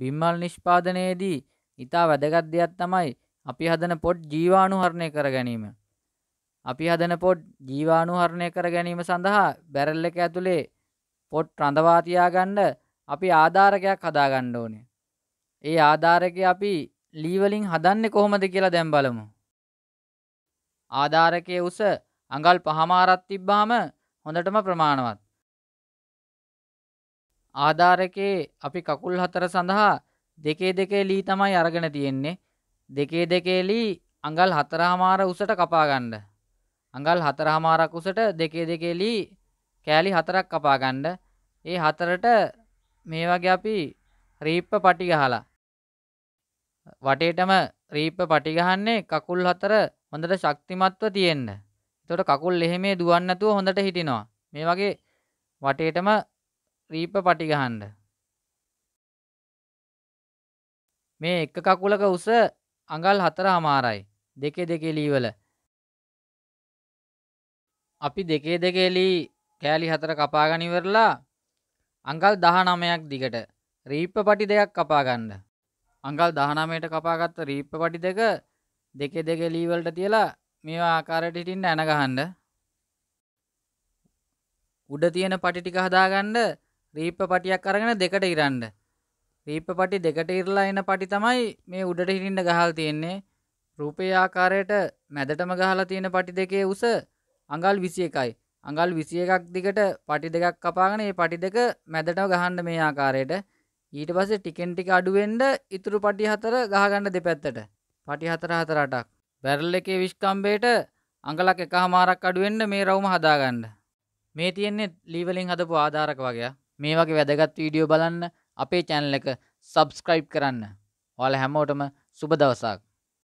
බිම්මල් නිෂ්පාදනයේදී ඉතා වැදගත් දෙයක් තමයි අපි හදන පොඩ් ජීවාණුහරණය කර ගැනීම. අපි හදන පොඩ් ජීවාණුහරණය කර ගැනීම සඳහා බැරල් එක ඇතුළේ පොට් රඳවාතියාගණ්ඩ අපි ආධාරකයක් හදාගණ්ඩ ඕනේ. ඒ ආධාරක අපි ලීවලින් හදන්න කොහොමද කියලා දැම් බලමු. ආධාරකය උස අඟල් පහමාරත් තිබ්බාම හොඳටම ප්‍රමාණවත්. ආධාරකේ අපි කකුල් හතර සඳහා දෙකේ දෙකේ ලී තමයි අරගෙන තියෙන්නේ දෙකේ දෙකේ ලී අඟල් හතරහමාර උසට කපා ගන්න. අඟල් හතරහමාරක් උසට දෙකේ දෙකේ ලී කෑලි හතරක් කපා ගන්න. ඒ හතරට මේ වගේ අපි රීප්ප පටි ගහලා වටේටම රීප්ප පටි ගහන්නේ කකුල් හතර හොඳට ශක්තිමත්ව තියෙන්න. එතකොට කකුල් එහෙමේ දුවන්නේ නැතුව හොඳට හිටිනවා. මේ වගේ වටේටම ත්‍රීප පටිගහන්ඩ මේ එක කකුලක උස අඟල් හතර හමාරයි දෙකේ දෙකෙලීවල අපි දෙකේ දෙකේලී කෑලි හතර කපාගනිවරලා අංගල් දහනමයක් දිගට රීප්ප පටි දෙයක් කපාගණ්ඩ අංගල් දහනමයට කපාගත්ත රීප්ප පටි දෙක දෙකෙ දෙක ලීවලට තියලා මේවා ආකාරයට හිටින්න ඇනගහන්ඩ උඩ තියෙන පටි ටික හදාගණ්ඩ රීප්ප පටියක් අරගෙන දෙකට ඉරන්න. රීප්ප පටි දෙකට ඉරලා එන පටි තමයි මේ උඩට හිටින්න ගහල් තියෙන්නේ. රූපේ ආකාරයට මැදටම ගහලා තියෙන පටි දෙකේ උස අඟල් 21යි. අඟල් 21ක් දිගට පටි දෙකක් කපාගෙන මේ පටි දෙක මැදටම ගහන්න මේ ආකාරයට. ඊට පස්සේ ටිකෙන් ටික අඩු වෙන්න ඉතුරු පටි හතර ගහගන්න දෙපැත්තට. පටි හතර හතර අටක්. බැරල් එකේ විශ්කම්බේට අඟලක් එකහමාරක් අඩු වෙන්න මේ රවුම හදාගන්න. මේ තියෙන්නේ ලී වලින් හදපු ආධාරක වගේ. මේ වගේ වැදගත් වීඩියෝ බලන්න අපේ චැනල් එක සබස්ක්‍රයිබ් කරන්න. ඔයාලා හැමෝටම සුබ දවසක්.